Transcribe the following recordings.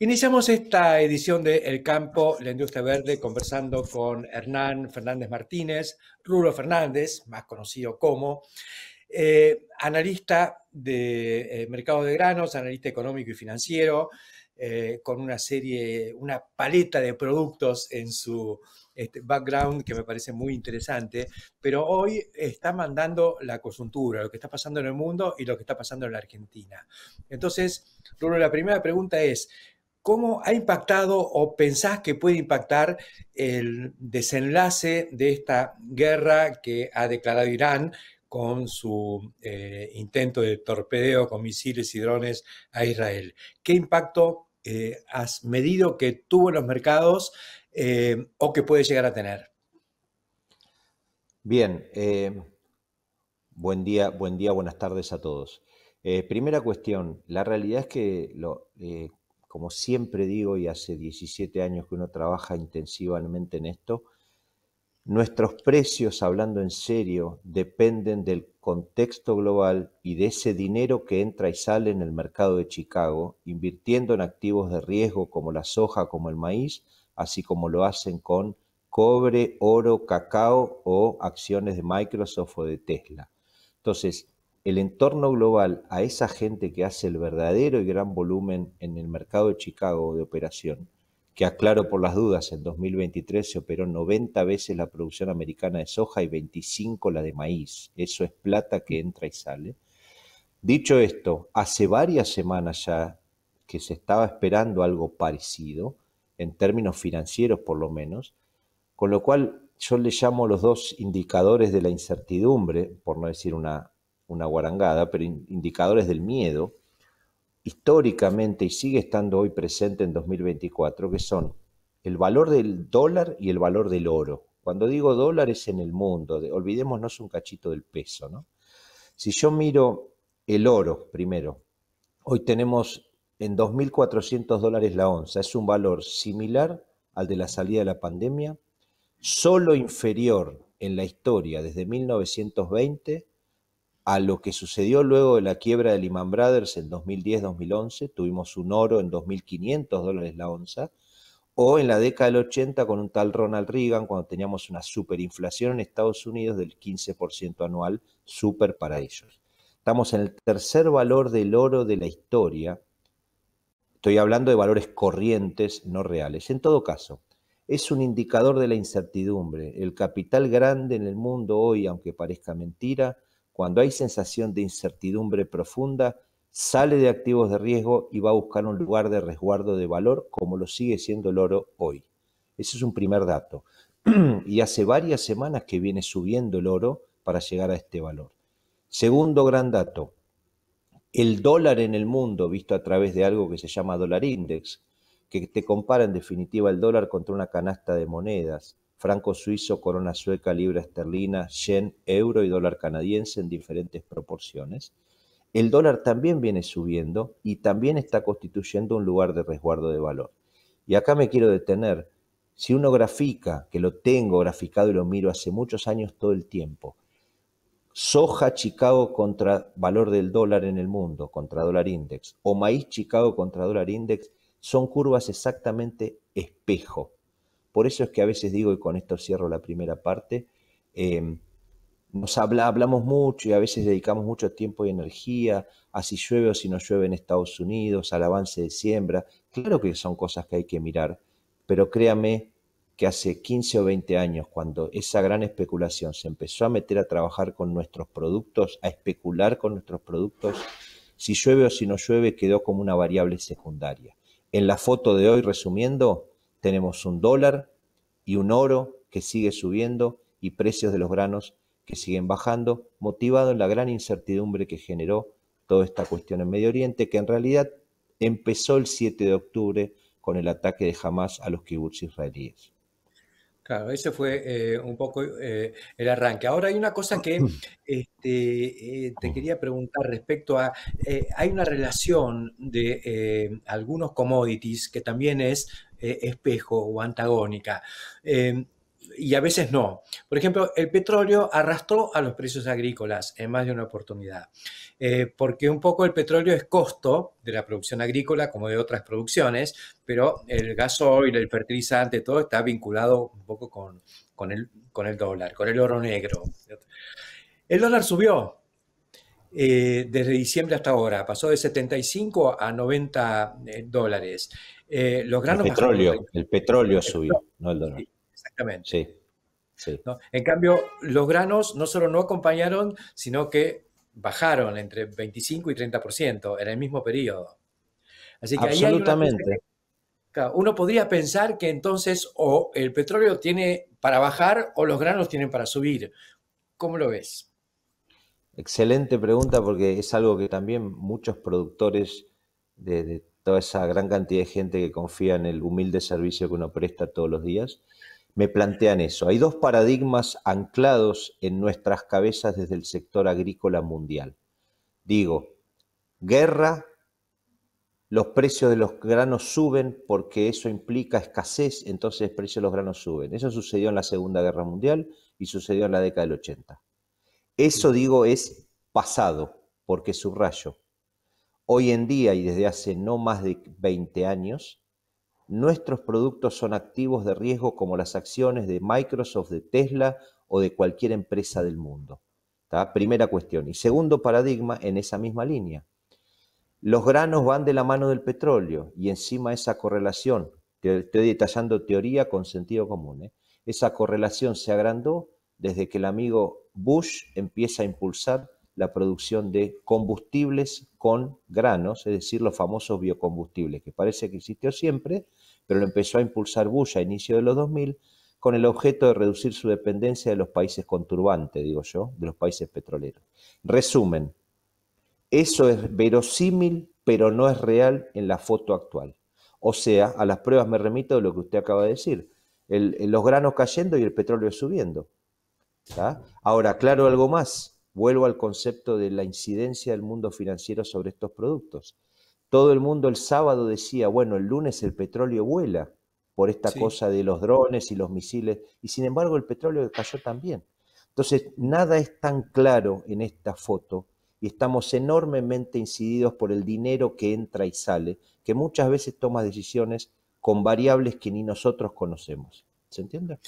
Iniciamos esta edición de El Campo, la Industria Verde, conversando con Hernán Fernández Martínez, Rulo Fernández, más conocido como, eh, analista de eh, mercado de granos, analista económico y financiero, eh, con una serie, una paleta de productos en su este, background que me parece muy interesante, pero hoy está mandando la coyuntura, lo que está pasando en el mundo y lo que está pasando en la Argentina. Entonces, Rulo, la primera pregunta es, ¿Cómo ha impactado o pensás que puede impactar el desenlace de esta guerra que ha declarado Irán con su eh, intento de torpedeo con misiles y drones a Israel? ¿Qué impacto eh, has medido que tuvo en los mercados eh, o que puede llegar a tener? Bien, buen día, buen día, buenas tardes a todos. primera cuestión, la realidad es que lo, como siempre digo, y hace 17 años que uno trabaja intensivamente en esto, nuestros precios, hablando en serio, dependen del contexto global y de ese dinero que entra y sale en el mercado de Chicago, invirtiendo en activos de riesgo como la soja, como el maíz, así como lo hacen con cobre, oro, cacao o acciones de Microsoft o de Tesla. Entonces, el entorno global a esa gente que hace el verdadero y gran volumen en el mercado de Chicago de operación, que aclaro por las dudas, en 2023 se operó 90 veces la producción americana de soja y 25 la de maíz. Eso es plata que entra y sale. Dicho esto, hace varias semanas ya que se estaba esperando algo parecido, en términos financieros por lo menos, con lo cual yo le llamo los dos indicadores de la incertidumbre, por no decir una una guarangada, pero indicadores del miedo, históricamente y sigue estando hoy presente en 2024, que son el valor del dólar y el valor del oro. Cuando digo dólares en el mundo, olvidémonos un cachito del peso, ¿no? Si yo miro el oro primero, hoy tenemos en 2.400 dólares la onza, es un valor similar al de la salida de la pandemia, solo inferior en la historia desde 1920 a lo que sucedió luego de la quiebra de Lehman Brothers en 2010-2011, tuvimos un oro en 2.500 dólares la onza, o en la década del 80 con un tal Ronald Reagan, cuando teníamos una superinflación en Estados Unidos del 15% anual, super para ellos. Estamos en el tercer valor del oro de la historia. Estoy hablando de valores corrientes, no reales. En todo caso, es un indicador de la incertidumbre. El capital grande en el mundo hoy, aunque parezca mentira, cuando hay sensación de incertidumbre profunda, sale de activos de riesgo y va a buscar un lugar de resguardo de valor como lo sigue siendo el oro hoy. Ese es un primer dato. y hace varias semanas que viene subiendo el oro para llegar a este valor. Segundo gran dato, el dólar en el mundo, visto a través de algo que se llama dólar index, que te compara en definitiva el dólar contra una canasta de monedas, franco suizo, corona sueca, libra esterlina, yen, euro y dólar canadiense en diferentes proporciones. El dólar también viene subiendo y también está constituyendo un lugar de resguardo de valor. Y acá me quiero detener. Si uno grafica, que lo tengo graficado y lo miro hace muchos años todo el tiempo, soja Chicago contra valor del dólar en el mundo, contra dólar index, o maíz Chicago contra dólar index, son curvas exactamente espejo. Por eso es que a veces digo, y con esto cierro la primera parte, em, nos hablamos mucho y a veces dedicamos mucho tiempo y energía a si llueve o si no llueve en Estados Unidos, al avance de siembra. Claro que son cosas que hay que mirar, pero créame que hace 15 o 20 años, cuando esa gran especulación se empezó a meter a trabajar con nuestros productos, a especular con nuestros productos, si llueve o si no llueve quedó como una variable secundaria. En la foto de hoy, resumiendo, tenemos un dólar y un oro que sigue subiendo y precios de los granos que siguen bajando, motivado en la gran incertidumbre que generó toda esta cuestión en Medio Oriente, que en realidad empezó el 7 de octubre con el ataque de Hamas a los kibbutz israelíes. Claro, ese fue eh, un poco eh, el arranque. Ahora hay una cosa que este, eh, te mm. quería preguntar respecto a, hay una relación de algunos commodities que también es espejo o antagónica. Em, y a veces no. Por ejemplo, el petróleo arrastró a los precios agrícolas en más de una oportunidad, eh, porque un poco el petróleo es costo de la producción agrícola como de otras producciones, pero el gasoil, el fertilizante, todo está vinculado un poco con, el, con el dólar, con el oro negro. El dólar subió eh, desde diciembre hasta ahora, pasó de 75 a 90 eh, dólares. los granos el petróleo, el petróleo subió, no el dólar. Exactamente. Sí. En cambio, los granos no solo no acompañaron, sino que bajaron entre 25 y 30% en el mismo periodo. Así que Absolutamente. Ahí hay uno podría pensar que entonces o el petróleo tiene para bajar o los granos tienen para subir. ¿Cómo lo ves? Excelente pregunta porque es algo que también muchos productores de, de toda esa gran cantidad de gente que confía en el humilde servicio que uno presta todos los días, me plantean eso. Hay dos paradigmas anclados en nuestras cabezas desde el sector agrícola mundial. Digo, guerra, los precios de los granos suben porque eso implica escasez, entonces el precio de los granos suben. Eso sucedió en la Segunda Guerra Mundial y sucedió en la década del 80. Eso digo es pasado, porque subrayo. Hoy en día y desde hace no más de 20 años, nuestros productos son activos de riesgo como las acciones de Microsoft, de Tesla o de cualquier empresa del mundo. Primera cuestión. Y segundo paradigma en esa misma línea. Los granos van de la mano del petróleo y encima esa correlación, te estoy detallando teoría con sentido común, ¿eh? esa correlación se agrandó desde que el amigo Bush empieza a impulsar la producción de combustibles con granos, es decir, los famosos biocombustibles, que parece que existió siempre, pero lo empezó a impulsar Bush a inicio de los 2000 con el objeto de reducir su dependencia de los países conturbantes, digo yo, de los países petroleros. Resumen, eso es verosímil, pero no es real en la foto actual. O sea, a las pruebas me remito de lo que usted acaba de decir. los granos cayendo y el petróleo subiendo. Ahora, claro, algo más. Vuelvo al concepto de la incidencia del mundo financiero sobre estos productos. Todo el mundo el sábado decía, bueno, el lunes el petróleo vuela por esta cosa de los drones y los misiles, y sin embargo el petróleo cayó también. Entonces, nada es tan claro en esta foto y estamos enormemente incididos por el dinero que entra y sale, que muchas veces toma decisiones con variables que ni nosotros conocemos. ¿Se entiende?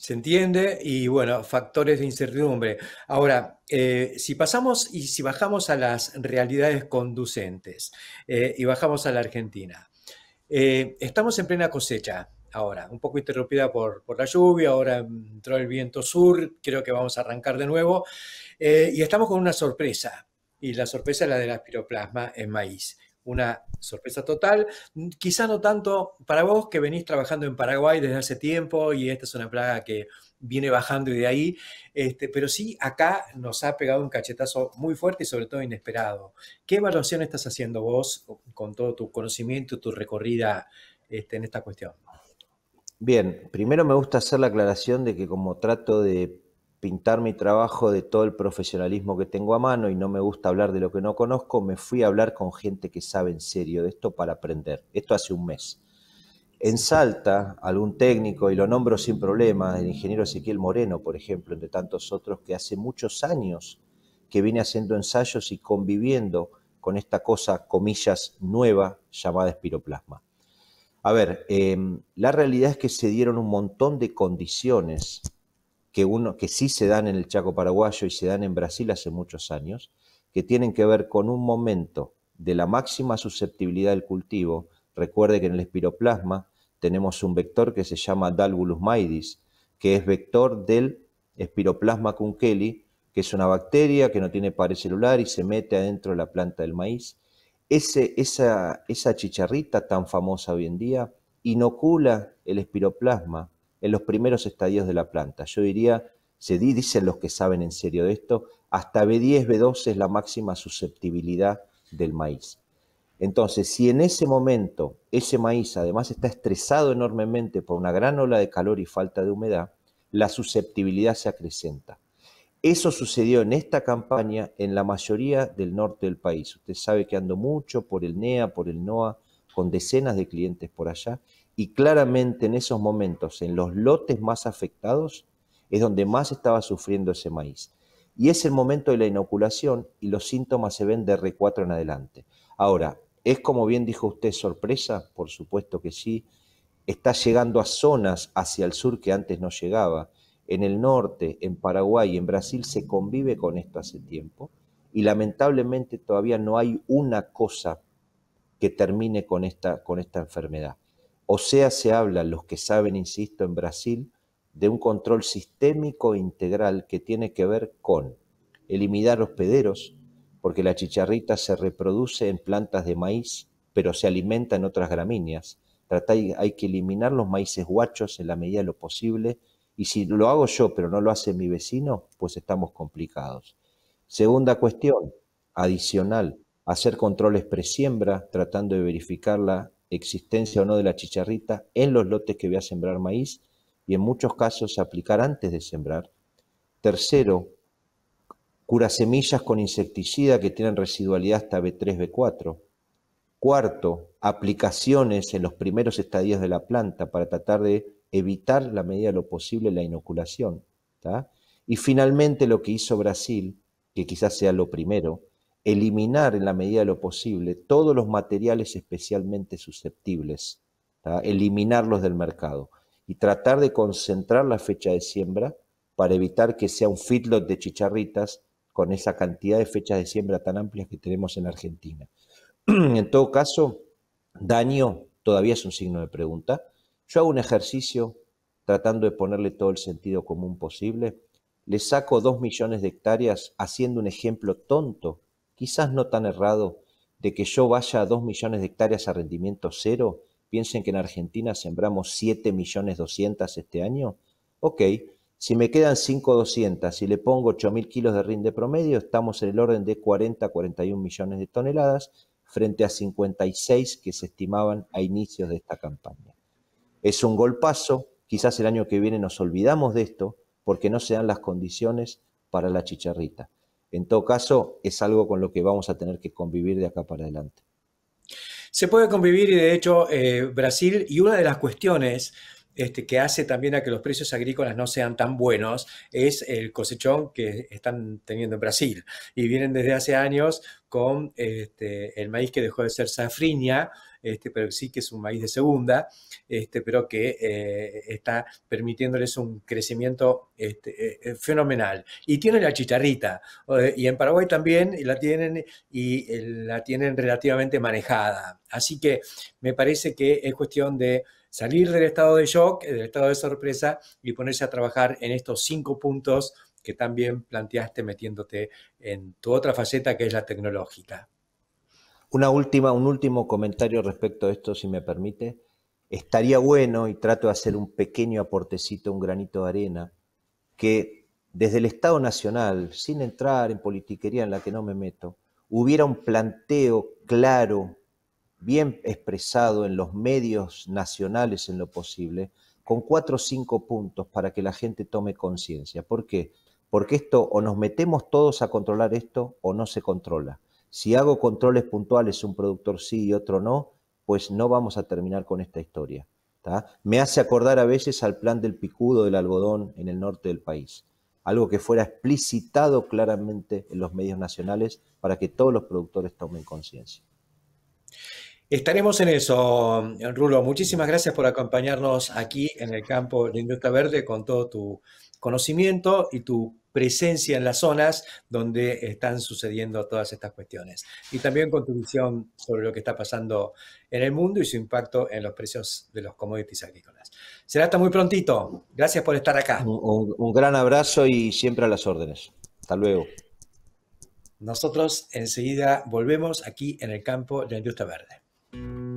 ¿Se entiende? Y bueno, factores de incertidumbre. Ahora, eh, si pasamos y si bajamos a las realidades conducentes eh, y bajamos a la Argentina, eh, estamos en plena cosecha ahora, un poco interrumpida por, por, la lluvia, ahora entró el viento sur, creo que vamos a arrancar de nuevo, y estamos con una sorpresa, y la sorpresa es la del aspiroplasma en maíz una sorpresa total. Quizá no tanto para vos que venís trabajando en Paraguay desde hace tiempo y esta es una plaga que viene bajando y de ahí, este, pero sí acá nos ha pegado un cachetazo muy fuerte y sobre todo inesperado. ¿Qué evaluación estás haciendo vos con todo tu conocimiento, tu recorrida este, en esta cuestión? Bien, primero me gusta hacer la aclaración de que como trato de pintar mi trabajo de todo el profesionalismo que tengo a mano y no me gusta hablar de lo que no conozco, me fui a hablar con gente que sabe en serio de esto para aprender. Esto hace un mes. En Salta, algún técnico, y lo nombro sin problema, el ingeniero Ezequiel Moreno, por ejemplo, entre tantos otros, que hace muchos años que viene haciendo ensayos y conviviendo con esta cosa, comillas, nueva llamada espiroplasma. A ver, em, la realidad es que se dieron un montón de condiciones que, uno, que sí se dan en el Chaco paraguayo y se dan en Brasil hace muchos años, que tienen que ver con un momento de la máxima susceptibilidad del cultivo. Recuerde que en el espiroplasma tenemos un vector que se llama Dalbulus maidis, que es vector del espiroplasma kunkeli, que es una bacteria que no tiene pared celular y se mete adentro de la planta del maíz. esa, esa chicharrita tan famosa hoy en día inocula el espiroplasma en los primeros estadios de la planta. Yo diría, se dicen los que saben en serio de esto, hasta B10, B12 es la máxima susceptibilidad del maíz. Entonces, si en ese momento ese maíz además está estresado enormemente por una gran ola de calor y falta de humedad, la susceptibilidad se acrecenta. Eso sucedió en esta campaña en la mayoría del norte del país. Usted sabe que ando mucho por el NEA, por el NOA, con decenas de clientes por allá, y claramente en esos momentos, en los lotes más afectados, es donde más estaba sufriendo ese maíz. Y es el momento de la inoculación y los síntomas se ven de R4 en adelante. Ahora, ¿es como bien dijo usted sorpresa? Por supuesto que sí. Está llegando a zonas hacia el sur que antes no llegaba. En el norte, en Paraguay, en Brasil se convive con esto hace tiempo. Y lamentablemente todavía no hay una cosa que termine con esta, con esta enfermedad. O sea, se habla, los que saben, insisto, en Brasil, de un control sistémico e integral que tiene que ver con eliminar los pederos, porque la chicharrita se reproduce en plantas de maíz, pero se alimenta en otras gramíneas. hay que eliminar los maíces guachos en la medida de lo posible, y si lo hago yo, pero no lo hace mi vecino, pues estamos complicados. Segunda cuestión, adicional, hacer controles presiembra, tratando de verificar la existencia o no de la chicharrita en los lotes que voy a sembrar maíz y en muchos casos aplicar antes de sembrar. Tercero, cura semillas con insecticida que tienen residualidad hasta B3, B4. Cuarto, aplicaciones en los primeros estadios de la planta para tratar de evitar la medida de lo posible la inoculación. Y finalmente lo que hizo Brasil, que quizás sea lo primero, eliminar en la medida de lo posible todos los materiales especialmente susceptibles, eliminarlos del mercado y tratar de concentrar la fecha de siembra para evitar que sea un feedlot de chicharritas con esa cantidad de fechas de siembra tan amplias que tenemos en Argentina. en todo caso, daño todavía es un signo de pregunta. Yo hago un ejercicio tratando de ponerle todo el sentido común posible. Le saco dos millones de hectáreas haciendo un ejemplo tonto quizás no tan errado, de que yo vaya a 2 millones de hectáreas a rendimiento cero, piensen que en Argentina sembramos 7 millones 200 este año, ok, si me quedan 200 y le pongo mil kilos de rinde promedio, estamos en el orden de 40 a 41 millones de toneladas frente a 56 que se estimaban a inicios de esta campaña. Es un golpazo, quizás el año que viene nos olvidamos de esto porque no se dan las condiciones para la chicharrita. En todo caso, es algo con lo que vamos a tener que convivir de acá para adelante. Se puede convivir y de hecho eh, Brasil, y una de las cuestiones este, que hace también a que los precios agrícolas no sean tan buenos es el cosechón que están teniendo en Brasil. Y vienen desde hace años con este, el maíz que dejó de ser safriña, este, pero sí que es un maíz de segunda, pero que eh, está permitiéndoles un crecimiento eh, eh, fenomenal. Y tienen la chicharrita, y en Paraguay también la tienen y la tienen relativamente manejada. Así que me parece que es cuestión de salir del estado de shock, eh, del estado de sorpresa y ponerse a trabajar en estos cinco puntos que también planteaste metiéndote en tu otra faceta que es la tecnológica. Una última, un último comentario respecto a esto, si me permite. Estaría bueno, y trato de hacer un pequeño aportecito, un granito de arena, que desde el Estado Nacional, sin entrar en politiquería en la que no me meto, hubiera un planteo claro, bien expresado en los medios nacionales en lo posible, con cuatro o cinco puntos para que la gente tome conciencia. ¿Por qué? Porque esto o nos metemos todos a controlar esto o no se controla. Si hago controles puntuales, un productor sí y otro no, pues no vamos a terminar con esta historia. Me hace acordar a veces al plan del picudo del algodón en el norte del país, algo que fuera explicitado claramente en los medios nacionales para que todos los productores tomen conciencia. Estaremos en eso, Rulo. Muchísimas gracias por acompañarnos aquí en el campo de Industria Verde con todo tu conocimiento y tu presencia en las zonas donde están sucediendo todas estas cuestiones. Y también con tu visión sobre lo que está pasando en el mundo y su impacto en los precios de los commodities agrícolas. Será hasta muy prontito. Gracias por estar acá. Un, un gran abrazo y siempre a las órdenes. Hasta luego. Nosotros enseguida volvemos aquí en el campo de la industria verde. Thank you.